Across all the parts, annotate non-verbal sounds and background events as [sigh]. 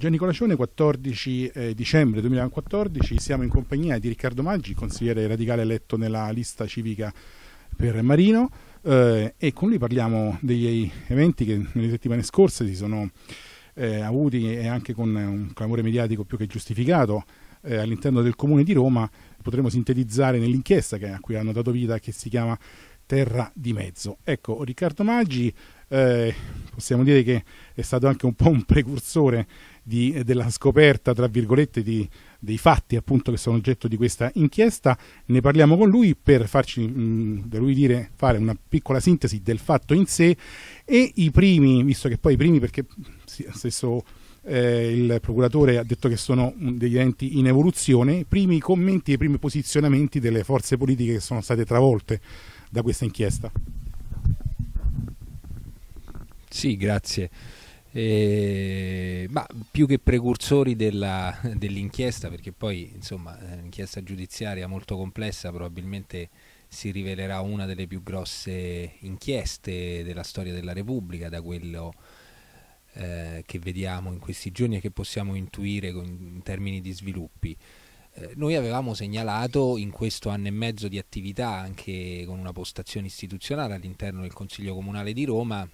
Gianni Colacione, 14 eh, dicembre 2014, siamo in compagnia di Riccardo Maggi, consigliere radicale eletto nella lista civica per Marino eh, e con lui parliamo degli eventi che nelle settimane scorse si sono eh, avuti e anche con un clamore mediatico più che giustificato eh, all'interno del comune di Roma, potremo sintetizzare nell'inchiesta a cui hanno dato vita che si chiama Terra di Mezzo. Ecco, Riccardo Maggi eh, possiamo dire che è stato anche un po' un precursore di, della scoperta, tra virgolette, di, dei fatti appunto che sono oggetto di questa inchiesta. Ne parliamo con lui per farci mh, mm, lui dire, fare una piccola sintesi del fatto in sé e i primi, visto che poi i primi perché sì, stesso eh, il procuratore ha detto che sono mm, degli enti in evoluzione, i primi commenti e i primi posizionamenti delle forze politiche che sono state travolte da questa inchiesta. Sì, grazie. Eh, ma più che precursori [laughs] dell'inchiesta, perché poi insomma eh, l'inchiesta giudiziaria molto complessa probabilmente si rivelerà una delle più grosse inchieste della storia della Repubblica, da quello eh, che vediamo in questi giorni e che possiamo intuire con, in termini di sviluppi. Eh, noi avevamo segnalato in questo anno e mezzo di attività, anche con una postazione istituzionale all'interno del Consiglio Comunale di Roma,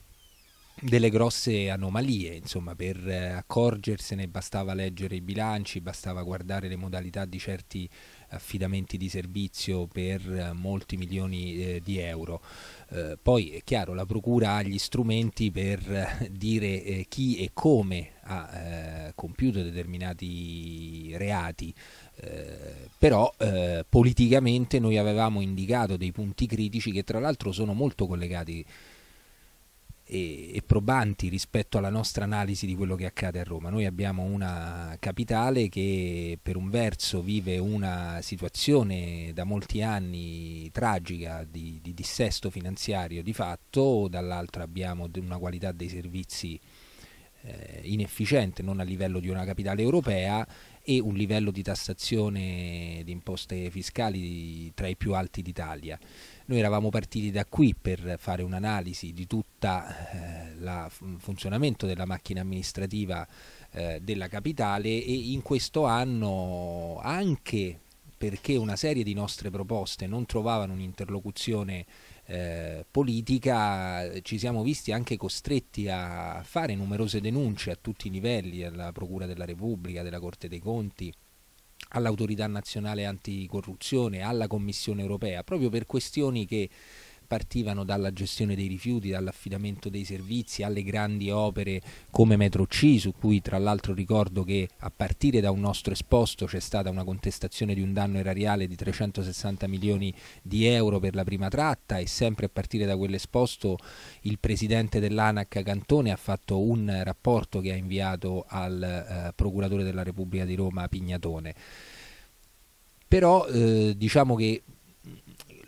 delle grosse anomalie, insomma, per eh, accorgersene bastava leggere i bilanci, bastava guardare le modalità di certi affidamenti di servizio per eh, molti milioni eh, di euro. Eh, poi è chiaro, la Procura ha gli strumenti per eh, dire eh, chi e come ha compiuto determinati reati. Eh, però eh, politicamente noi avevamo indicato dei punti critici che tra l'altro sono molto collegati e, e, probanti rispetto alla nostra analisi di quello che accade a Roma. Noi abbiamo una capitale che per un verso vive una situazione da molti anni tragica di, di dissesto finanziario di fatto, dall'altro abbiamo una qualità dei servizi eh, inefficiente, non a livello di una capitale europea e un livello di tassazione di imposte fiscali tra i più alti d'Italia. Noi eravamo partiti da qui per fare un'analisi di tutto eh, il funzionamento della macchina amministrativa eh, della capitale e in questo anno anche perché una serie di nostre proposte non trovavano un'interlocuzione eh, politica, ci siamo visti anche costretti a fare numerose denunce a tutti i livelli, alla Procura della Repubblica, della Corte dei Conti, all'autorità nazionale anticorruzione, alla Commissione europea, proprio per questioni che partivano dalla gestione dei rifiuti, dall'affidamento dei servizi alle grandi opere come Metro C, su cui tra l'altro ricordo che a partire da un nostro esposto c'è stata una contestazione di un danno erariale di 360 milioni di euro per la prima tratta e sempre a partire da quell'esposto il presidente dell'ANAC Cantone ha fatto un rapporto che ha inviato al eh, procuratore della Repubblica di Roma Pignatone però eh, diciamo che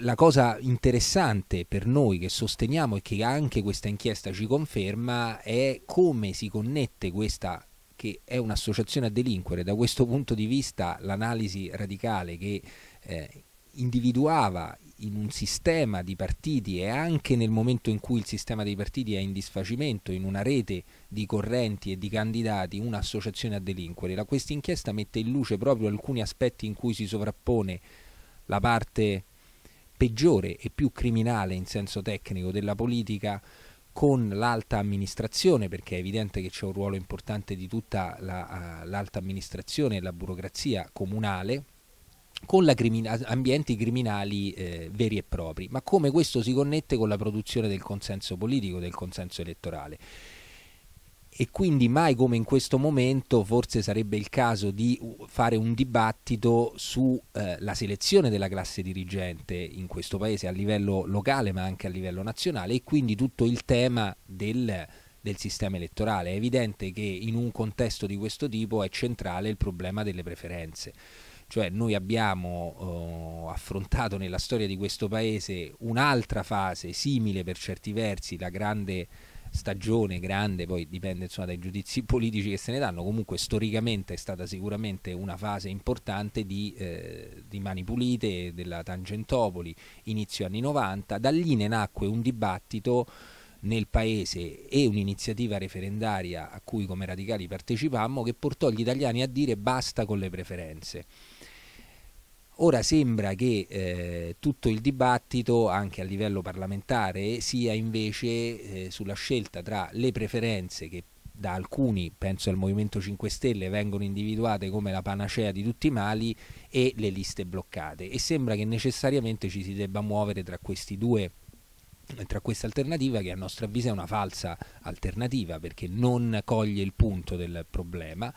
la cosa interessante per noi che sosteniamo e che anche questa inchiesta ci conferma è come si connette questa che è un'associazione a delinquere, da questo punto di vista l'analisi radicale che eh, individuava in un sistema di partiti e anche nel momento in cui il sistema dei partiti è in disfacimento, in una rete di correnti e di candidati, un'associazione a delinquere. La, questa inchiesta mette in luce proprio alcuni aspetti in cui si sovrappone la parte peggiore e più criminale in senso tecnico della politica con l'alta amministrazione, perché è evidente che c'è un ruolo importante di tutta la, uh, l'alta amministrazione e la burocrazia comunale, con crimina- ambienti criminali eh, veri e propri, ma come questo si connette con la produzione del consenso politico, del consenso elettorale e quindi mai come in questo momento forse sarebbe il caso di fare un dibattito sulla eh, selezione della classe dirigente in questo paese a livello locale ma anche a livello nazionale e quindi tutto il tema del, del sistema elettorale. È evidente che in un contesto di questo tipo è centrale il problema delle preferenze cioè noi abbiamo eh, affrontato nella storia di questo paese un'altra fase simile per certi versi, la grande stagione grande, poi dipende insomma, dai giudizi politici che se ne danno, comunque storicamente è stata sicuramente una fase importante di, eh, di Mani Pulite, della Tangentopoli, inizio anni 90, da lì ne nacque un dibattito nel paese e un'iniziativa referendaria a cui come radicali partecipammo che portò gli italiani a dire basta con le preferenze. Ora sembra che eh, tutto il dibattito anche a livello parlamentare sia invece eh, sulla scelta tra le preferenze che da alcuni, penso al Movimento 5 Stelle, vengono individuate come la panacea di tutti i mali e le liste bloccate e sembra che necessariamente ci si debba muovere tra questi due tra questa alternativa che a nostro avviso è una falsa alternativa perché non coglie il punto del problema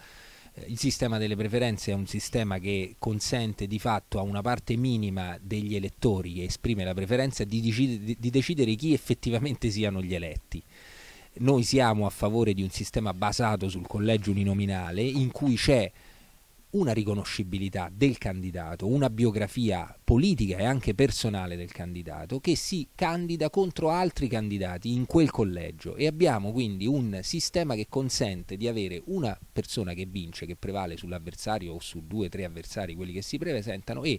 il sistema delle preferenze è un sistema che consente di fatto a una parte minima degli elettori che esprime la preferenza di, decide, di decidere chi effettivamente siano gli eletti noi siamo a favore di un sistema basato sul collegio uninominale in cui c'è una riconoscibilità del candidato, una biografia politica e anche personale del candidato che si candida contro altri candidati in quel collegio e abbiamo quindi un sistema che consente di avere una persona che vince, che prevale sull'avversario o su due o tre avversari, quelli che si presentano e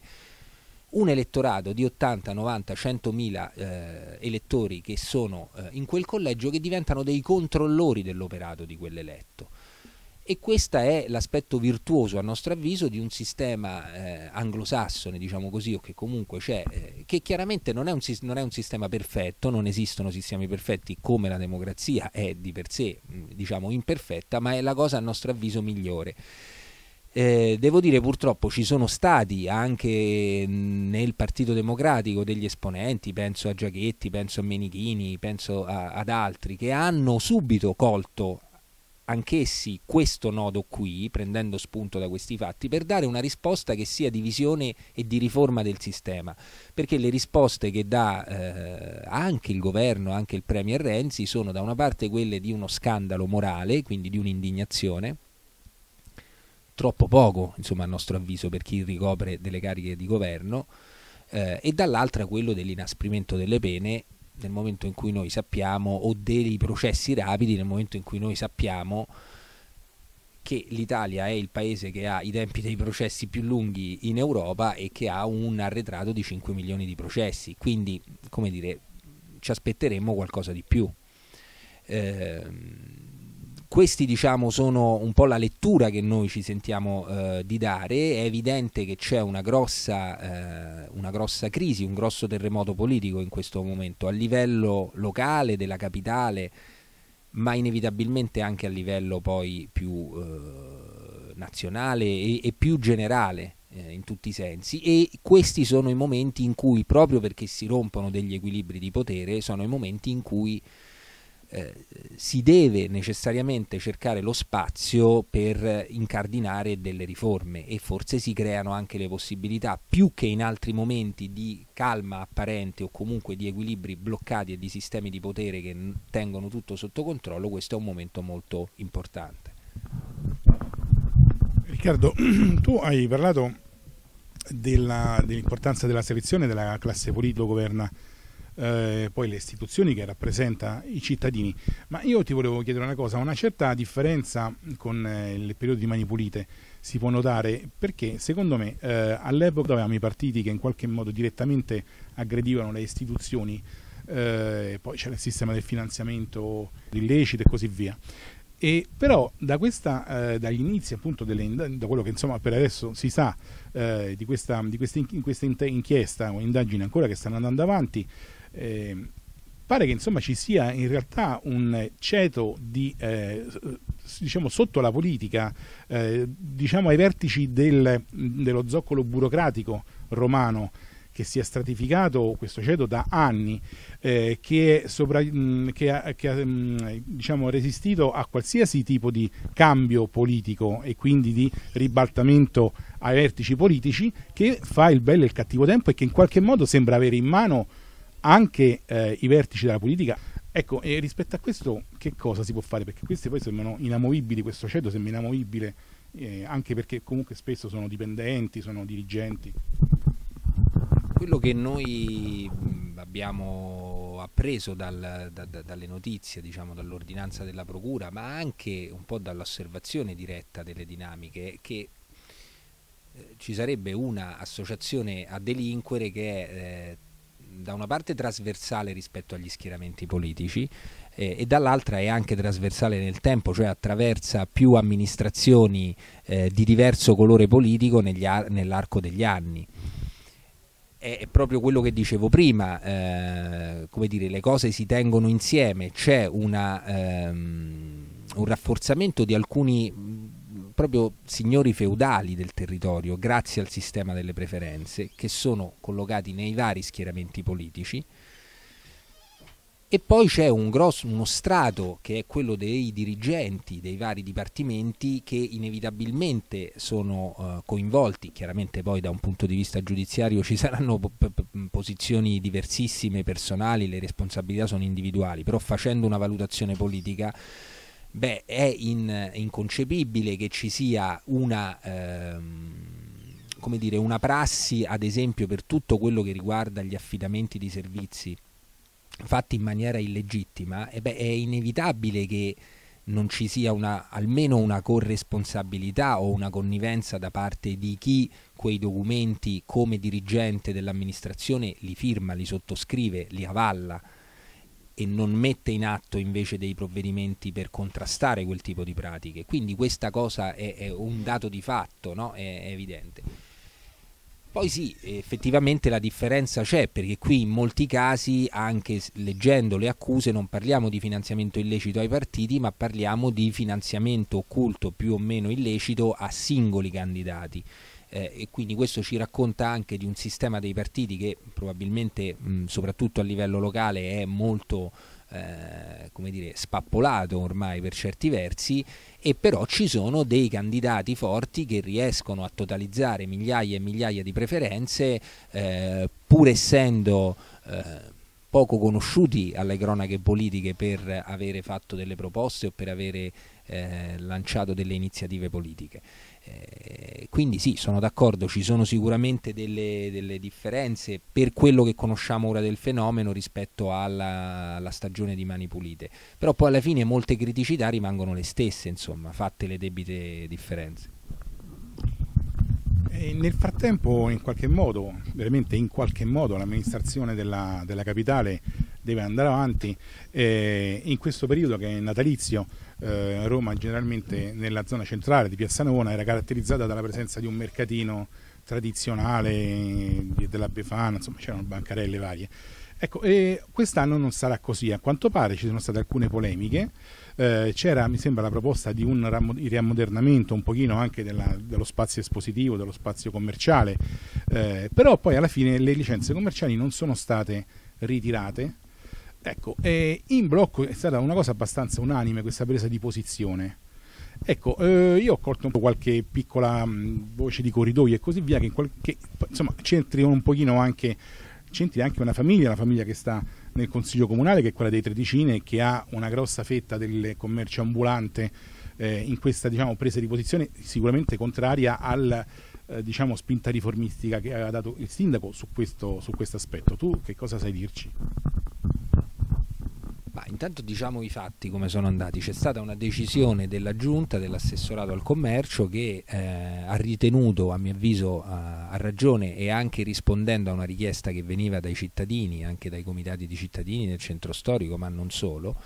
un elettorato di 80, 90, 100 mila eh, elettori che sono eh, in quel collegio che diventano dei controllori dell'operato di quell'eletto e questo è l'aspetto virtuoso a nostro avviso di un sistema eh, anglosassone diciamo così o che comunque c'è eh, che chiaramente non è, un, non è, un, sistema perfetto non esistono sistemi perfetti come la democrazia è di per sé mm, diciamo imperfetta ma è la cosa a nostro avviso migliore eh, devo dire purtroppo ci sono stati anche mm, nel Partito Democratico degli esponenti, penso a Giachetti, penso a Menichini, penso a, ad altri, che hanno subito colto anch'essi questo nodo qui, prendendo spunto da questi fatti, per dare una risposta che sia di visione e di riforma del sistema, perché le risposte che dà eh, anche il governo, anche il Premier Renzi, sono da una parte quelle di uno scandalo morale, quindi di un'indignazione, troppo poco, insomma, a nostro avviso, per chi ricopre delle cariche di governo, eh, e dall'altra quello dell'inasprimento delle pene nel momento in cui noi sappiamo, o dei processi rapidi nel momento in cui noi sappiamo che l'Italia è il paese che ha i tempi dei processi più lunghi in Europa e che ha un arretrato di 5 milioni di processi, quindi come dire ci aspetteremmo qualcosa di più. Eh, questi diciamo sono un po' la lettura che noi ci sentiamo eh, di dare, è evidente che c'è una grossa, eh, una grossa crisi, un grosso terremoto politico in questo momento a livello locale della capitale, ma inevitabilmente anche a livello poi più eh, nazionale e, e, più generale eh, in tutti i sensi e questi sono i momenti in cui proprio perché si rompono degli equilibri di potere sono i momenti in cui eh, si deve necessariamente cercare lo spazio per incardinare delle riforme e forse si creano anche le possibilità, più che in altri momenti di calma apparente o comunque di equilibri bloccati e di sistemi di potere che tengono tutto sotto controllo, questo è un momento molto importante. Riccardo, [clears throat] tu hai parlato dell'importanza dell della selezione della classe politico governa eh, poi le istituzioni che rappresenta i cittadini. Ma io ti volevo chiedere una cosa, una certa differenza con eh, il periodo di Mani Pulite si può notare perché secondo me eh, all'epoca avevamo i partiti che in qualche modo direttamente aggredivano le istituzioni, eh, poi c'era il sistema del finanziamento illecito e così via. E però da questa, eh, dagli inizi appunto delle, da quello che insomma per adesso si sa eh, di, questa, di questa, questa, inchiesta o indagine ancora che stanno andando avanti eh, pare che insomma ci sia in realtà un ceto di eh, diciamo sotto la politica eh, diciamo ai vertici del, dello zoccolo burocratico romano che si è stratificato questo ceto da anni, eh, che, sopra, mm, che, ha, che mm, diciamo, resistito a qualsiasi tipo di cambio politico e quindi di ribaltamento ai vertici politici, che fa il bello e il cattivo tempo e che in qualche modo sembra avere in mano anche eh, i vertici della politica. Ecco, e rispetto a questo che cosa si può fare? Perché questi poi sembrano inamovibili, questo ceto sembra inamovibile, eh, anche perché comunque spesso sono dipendenti, sono dirigenti. Quello che noi abbiamo appreso dal, da, da, dalle notizie, diciamo, dall'ordinanza della Procura, ma anche un po' dall'osservazione diretta delle dinamiche, è che eh, ci sarebbe una associazione a delinquere che è eh, da una parte trasversale rispetto agli schieramenti politici eh, e dall'altra è anche trasversale nel tempo, cioè attraversa più amministrazioni eh, di diverso colore politico nell'arco degli anni. È proprio quello che dicevo prima, eh, come dire, le cose si tengono insieme, c'è ehm, un rafforzamento di alcuni proprio signori feudali del territorio, grazie al sistema delle preferenze, che sono collocati nei vari schieramenti politici. E poi c'è un grosso, uno strato che è quello dei dirigenti dei vari dipartimenti che inevitabilmente sono eh, coinvolti, chiaramente poi da un punto di vista giudiziario ci saranno posizioni diversissime, personali, le responsabilità sono individuali, però facendo una valutazione politica beh, è in, inconcepibile che ci sia una... Ehm, come dire, una prassi, ad esempio, per tutto quello che riguarda gli affidamenti di servizi fatti in maniera illegittima, eh beh, è inevitabile che non ci sia una, almeno una corresponsabilità o una connivenza da parte di chi quei documenti come dirigente dell'amministrazione li firma, li sottoscrive, li avalla e non mette in atto invece dei provvedimenti per contrastare quel tipo di pratiche. Quindi questa cosa è, è un dato di fatto, no? è, è evidente. Poi sì, effettivamente la differenza c'è perché qui in molti casi, anche leggendo le accuse, non parliamo di finanziamento illecito ai partiti, ma parliamo di finanziamento occulto più o meno illecito a singoli candidati eh, e quindi questo ci racconta anche di un sistema dei partiti che probabilmente mh, soprattutto a livello locale è molto eh, come dire, spappolato ormai per certi versi e però ci sono dei candidati forti che riescono a totalizzare migliaia e migliaia di preferenze eh, pur essendo eh, poco conosciuti alle cronache politiche per avere fatto delle proposte o per avere eh, lanciato delle iniziative politiche. Eh, quindi sì, sono d'accordo, ci sono sicuramente delle, delle differenze per quello che conosciamo ora del fenomeno rispetto alla, alla, stagione di Mani Pulite, però poi alla fine molte criticità rimangono le stesse, insomma, fatte le debite differenze. E nel frattempo, in qualche modo, veramente in qualche modo, l'amministrazione della, della capitale deve andare avanti eh, in questo periodo che è natalizio eh, Roma generalmente nella zona centrale di Piazza Navona era caratterizzata dalla presenza di un mercatino tradizionale della Befana, insomma c'erano bancarelle varie. Ecco, quest'anno non sarà così, a quanto pare ci sono state alcune polemiche, eh, c'era mi sembra la proposta di un riammodernamento un pochino anche della, dello spazio espositivo, dello spazio commerciale, eh, però poi alla fine le licenze commerciali non sono state ritirate, Ecco, eh, in blocco è stata una cosa abbastanza unanime questa presa di posizione. Ecco, eh, io ho colto un po' qualche piccola mh, mm, voce di corridoio e così via, che, in qualche, insomma c'entri un pochino anche, c'entri anche una famiglia, una famiglia che sta nel consiglio comunale, che è quella dei tredicine, che ha una grossa fetta del commercio ambulante eh, in questa diciamo, presa di posizione sicuramente contraria al eh, diciamo, spinta riformistica che ha dato il sindaco su questo, su questo aspetto. Tu che cosa sai dirci? Ma intanto diciamo i fatti come sono andati. C'è stata una decisione della giunta dell'assessorato al commercio che eh, ha ritenuto, a mio avviso, eh, a ragione e anche rispondendo a una richiesta che veniva dai cittadini, anche dai comitati di cittadini del centro storico, ma non solo.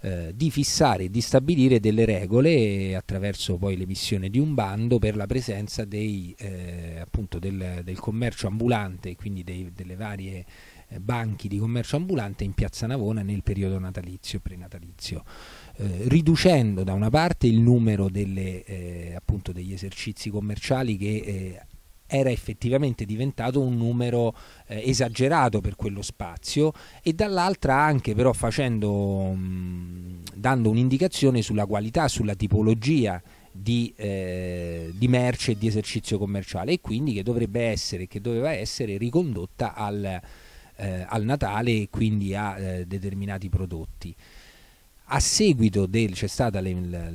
Eh, di fissare e di stabilire delle regole attraverso poi l'emissione di un bando per la presenza dei, eh, del, del, commercio ambulante, quindi dei, delle varie eh, banchi di commercio ambulante in piazza Navona nel periodo natalizio e prenatalizio, eh, riducendo da una parte il numero delle, eh, appunto, degli esercizi commerciali che eh, era effettivamente diventato un numero eh, esagerato per quello spazio e dall'altra anche però facendo, mh, dando un'indicazione sulla qualità, sulla tipologia di, eh, di, merce e di esercizio commerciale e quindi che dovrebbe essere, che doveva essere ricondotta al eh, al Natale e quindi a eh, determinati prodotti. A seguito del c'è stato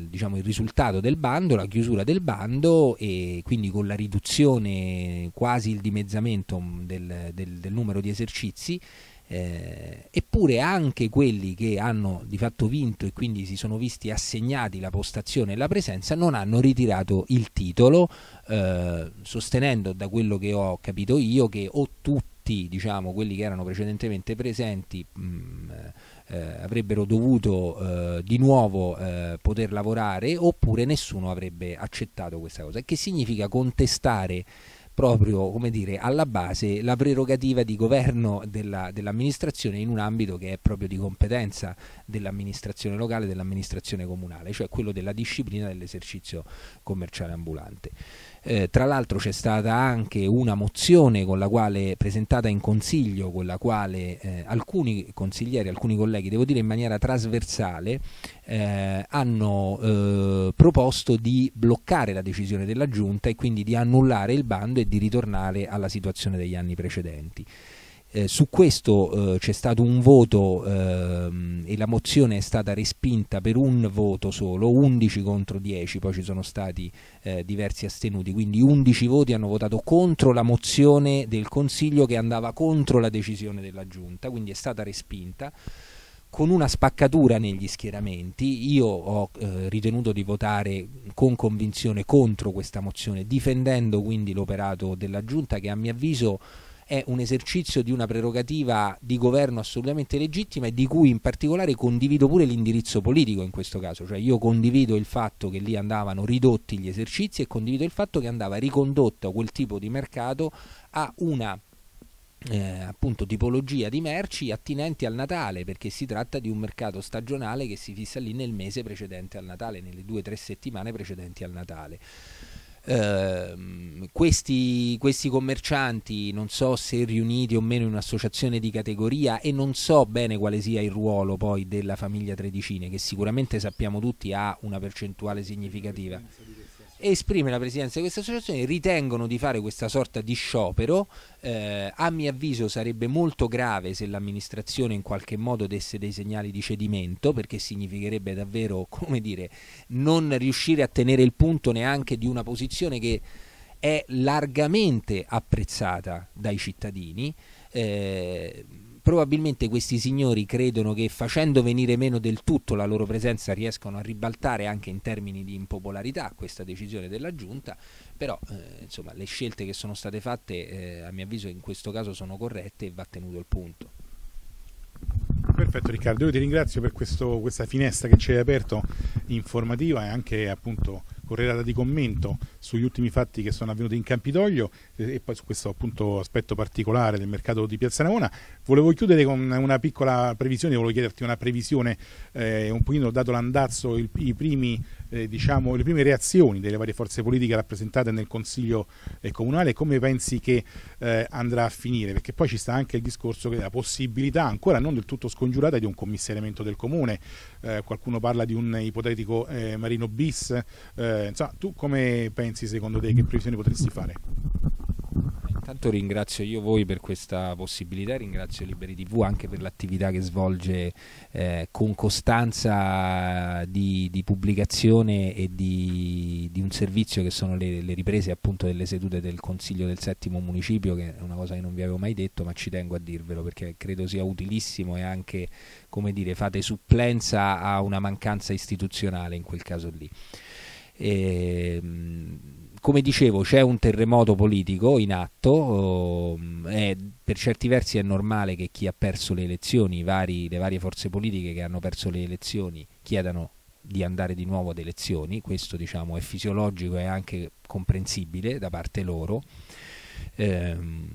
diciamo, il risultato del bando, la chiusura del bando e quindi con la riduzione, quasi il dimezzamento mm, del, del, del numero di esercizi, eh, eppure anche quelli che hanno di fatto vinto e quindi si sono visti assegnati la postazione e la presenza non hanno ritirato il titolo, eh, sostenendo da quello che ho capito io che o tutti tutti diciamo, quelli che erano precedentemente presenti mh, mm, eh, avrebbero dovuto eh, di nuovo eh, poter lavorare oppure nessuno avrebbe accettato questa cosa, che significa contestare proprio come dire, alla base la prerogativa di governo della, dell'amministrazione in un ambito che è proprio di competenza dell'amministrazione locale, e dell'amministrazione comunale, cioè quello della disciplina dell'esercizio commerciale ambulante. Eh, tra l'altro c'è stata anche una mozione quale, presentata in consiglio con la quale eh, alcuni consiglieri, alcuni colleghi, devo dire in maniera trasversale, eh, hanno eh, proposto di bloccare la decisione della giunta e quindi di annullare il bando e di ritornare alla situazione degli anni precedenti. Eh, su questo eh, c'è stato un voto ehm, e la mozione è stata respinta per un voto solo, 11 contro 10, poi ci sono stati eh, diversi astenuti, quindi 11 voti hanno votato contro la mozione del Consiglio che andava contro la decisione della Giunta, quindi è stata respinta con una spaccatura negli schieramenti. Io ho eh, ritenuto di votare con convinzione contro questa mozione, difendendo quindi l'operato della Giunta che a mio avviso è un esercizio di una prerogativa di governo assolutamente legittima e di cui in particolare condivido pure l'indirizzo politico in questo caso, cioè io condivido il fatto che lì andavano ridotti gli esercizi e condivido il fatto che andava ricondotto quel tipo di mercato a una eh, appunto tipologia di merci attinenti al Natale perché si tratta di un mercato stagionale che si fissa lì nel mese precedente al Natale, nelle due o tre settimane precedenti al Natale. Ehm, questi, questi, commercianti non so se riuniti o meno in un'associazione di categoria e non so bene quale sia il ruolo poi della famiglia Tredicine che sicuramente sappiamo tutti ha una percentuale significativa esprime la presidenza di questa associazione, ritengono di fare questa sorta di sciopero, eh, a mio avviso sarebbe molto grave se l'amministrazione in qualche modo desse dei segnali di cedimento, perché significherebbe davvero, [laughs] come dire, non riuscire a tenere il punto neanche di una posizione che è largamente apprezzata dai cittadini. Eh, probabilmente questi signori credono che facendo venire meno del tutto la loro presenza riescano a ribaltare anche in termini di impopolarità questa decisione della giunta, però eh, insomma, le scelte che sono state fatte eh, a mio avviso in questo caso sono corrette e va tenuto il punto. Perfetto Riccardo, io ti ringrazio per questo, questa finestra che ci hai aperto informativa e anche appunto correlata di commento sugli ultimi fatti che sono avvenuti in Campidoglio eh, e poi su questo appunto aspetto particolare del mercato di Piazza Navona. Volevo chiudere con una piccola previsione, volevo chiederti una previsione eh, un pochino dato l'andazzo, il, i primi eh, diciamo, le prime reazioni delle varie forze politiche rappresentate nel Consiglio eh, Comunale, come pensi che eh, andrà a finire? Perché poi ci sta anche il discorso che la possibilità, ancora non del tutto scongiurata, di un commissariamento del Comune, eh, qualcuno parla di un ipotetico Marino Bis, insomma, tu come pensi? pensi secondo te? Che previsioni potresti fare? Intanto ringrazio io voi per questa possibilità, ringrazio Liberi TV anche per l'attività che svolge eh, con costanza di, di pubblicazione e di, di, un servizio che sono le, le, riprese appunto delle sedute del Consiglio del Settimo Municipio, che è una cosa che non vi avevo mai detto, ma ci tengo a dirvelo perché credo sia utilissimo e anche, come dire, fate supplenza a una mancanza istituzionale in quel caso lì. E, ehm, come dicevo c'è un terremoto politico in atto, ehm, è, per certi versi è normale che chi ha perso le elezioni, vari, le varie forze politiche che hanno perso le elezioni chiedano di andare di nuovo ad elezioni, questo diciamo, è fisiologico e anche comprensibile da parte loro. Ehm,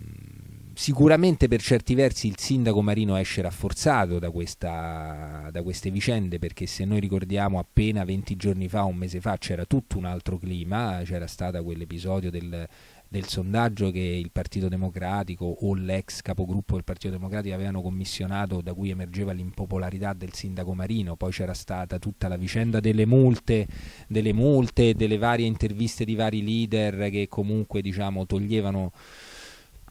sicuramente per certi versi il sindaco Marino esce rafforzato da, questa, da, queste vicende perché se noi ricordiamo appena 20 giorni fa, un mese fa, c'era tutto un altro clima, c'era stato quell'episodio del, del, sondaggio che il Partito Democratico o l'ex capogruppo del Partito Democratico avevano commissionato da cui emergeva l'impopolarità del sindaco Marino, poi c'era stata tutta la vicenda delle multe, delle multe, delle varie interviste di vari leader che comunque diciamo, toglievano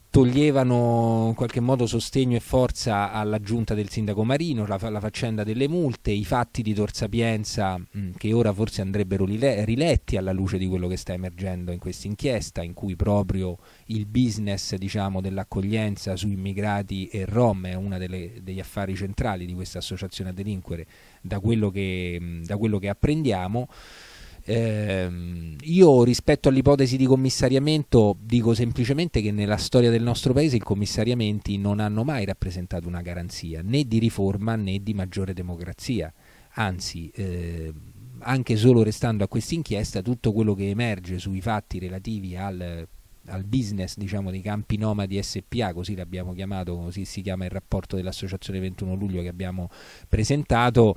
toglievano in qualche modo sostegno e forza alla giunta del sindaco Marino, la, la faccenda delle multe, i fatti di Torsapienza mh, che ora forse andrebbero riletti alla luce di quello che sta emergendo in questa inchiesta, in cui proprio il business diciamo, dell'accoglienza su immigrati e rom è uno degli affari centrali di questa associazione a delinquere, da quello che, mh, da quello che apprendiamo. Eh, io rispetto all'ipotesi di commissariamento dico semplicemente che nella storia del nostro paese i commissariamenti non hanno mai rappresentato una garanzia né di riforma né di maggiore democrazia. Anzi, eh, anche solo restando a questa inchiesta tutto quello che emerge sui fatti relativi al al business diciamo, dei campi nomadi SPA, così l'abbiamo chiamato, così si chiama il rapporto dell'associazione 21 luglio che abbiamo presentato,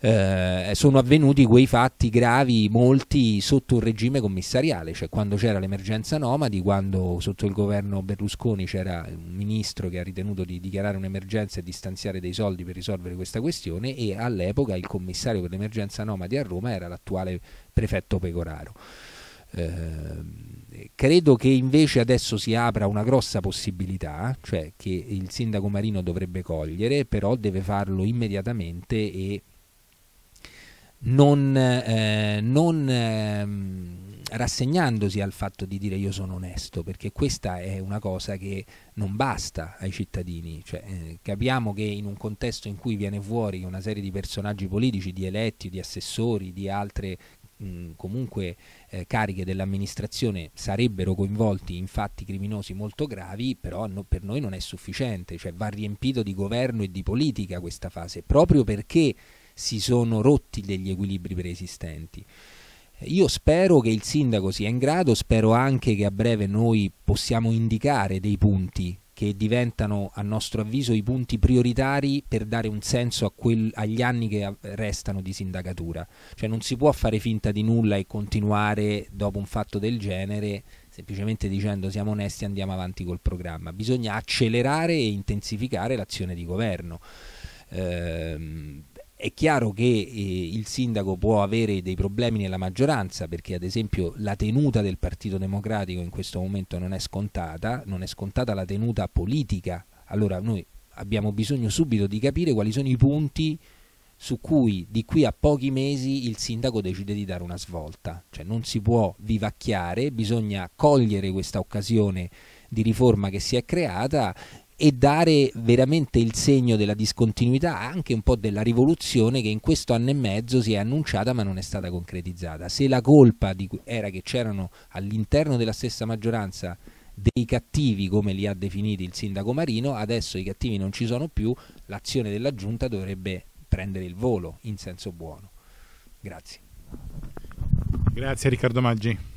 eh, sono avvenuti quei fatti gravi, molti sotto un regime commissariale, cioè quando c'era l'emergenza nomadi, quando sotto il governo Berlusconi c'era un ministro che ha ritenuto di dichiarare un'emergenza e di stanziare dei soldi per risolvere questa questione e all'epoca il commissario per l'emergenza nomadi a Roma era l'attuale prefetto Pecoraro. Eh, credo che invece adesso si apra una grossa possibilità, cioè che il sindaco Marino dovrebbe cogliere, però deve farlo immediatamente e non, eh, non eh, rassegnandosi al fatto di dire io sono onesto, perché questa è una cosa che non basta ai cittadini. Cioè, eh, capiamo che in un contesto in cui viene fuori una serie di personaggi politici, di eletti, di assessori, di altre comunque eh, cariche dell'amministrazione sarebbero coinvolti in fatti criminosi molto gravi, però no, per noi non è sufficiente, cioè va riempito di governo e di politica questa fase, proprio perché si sono rotti degli equilibri preesistenti. Io spero che il sindaco sia in grado, spero anche che a breve noi possiamo indicare dei punti che diventano a nostro avviso i punti prioritari per dare un senso quel, agli anni che restano di sindacatura. Cioè non si può fare finta di nulla e continuare dopo un fatto del genere semplicemente dicendo siamo onesti e andiamo avanti col programma. Bisogna accelerare e intensificare l'azione di governo. Ehm, è chiaro che eh, il sindaco può avere dei problemi nella maggioranza perché ad esempio la tenuta del Partito Democratico in questo momento non è scontata, non è scontata la tenuta politica. Allora noi abbiamo bisogno subito di capire quali sono i punti su cui di qui a pochi mesi il sindaco decide di dare una svolta, cioè non si può vivacchiare, bisogna cogliere questa occasione di riforma che si è creata e dare veramente il segno della discontinuità, anche un po' della rivoluzione che in questo anno e mezzo si è annunciata ma non è stata concretizzata. Se la colpa di, era che c'erano all'interno della stessa maggioranza dei cattivi come li ha definiti il sindaco Marino, adesso i cattivi non ci sono più, l'azione della giunta dovrebbe prendere il volo in senso buono. Grazie. Grazie Riccardo Maggi.